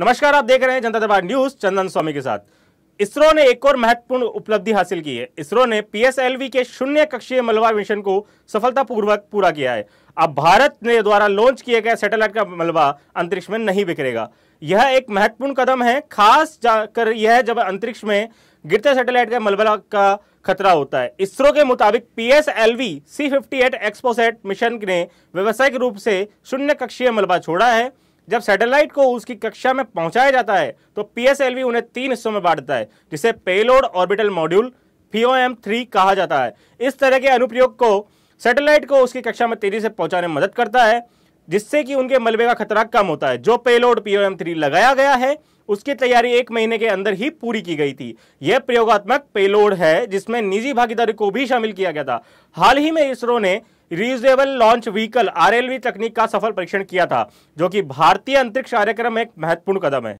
नमस्कार आप देख रहे हैं जनता दरबार न्यूज चंदन स्वामी के साथ इसरो ने एक और महत्वपूर्ण उपलब्धि हासिल की है इसरो ने पीएसएलवी के शून्य कक्षीय मलबा मिशन को सफलतापूर्वक पूरा किया है अब भारत ने द्वारा लॉन्च किए गए सैटेलाइट का मलबा अंतरिक्ष में नहीं बिखरेगा यह एक महत्वपूर्ण कदम है खास जाकर यह जब अंतरिक्ष में गिरते सैटेलाइट का मलबा का खतरा होता है इसरो के मुताबिक P S L V C fifty eight XPoSat mission ने व्यावसायिक रूप से शून्य कक्षीय मलबा छोड़ा है जब सैटेलाइट को उसकी कक्षा में पहुंचाया जाता है तो पीएसएलवी उन्हें तीन हिस्सों में बांटता है जिसे payload orbital module M three कहा जाता है इस तरह के अनुप्रयोग को सैटेलाइट को उसकी कक्षा में तेजी से पहुंचाने में मदद करता है जिससे कि उनके मलबे का खतरा कम होता है जो पेलोड पीओएम थ्री लगाया गया है उसकी तैयारी एक महीने के अंदर ही पूरी की गई थी यह प्रयोगात्मक पेलोड है जिसमें निजी भागीदारी को भी शामिल किया गया था हाल ही में इसरो ने रियूजेबल लॉन्च व्हीकल आरएलवी तकनीक का सफल परीक्षण किया था जो कि भारतीय अंतरिक्ष कार्यक्रम में एक महत्वपूर्ण कदम है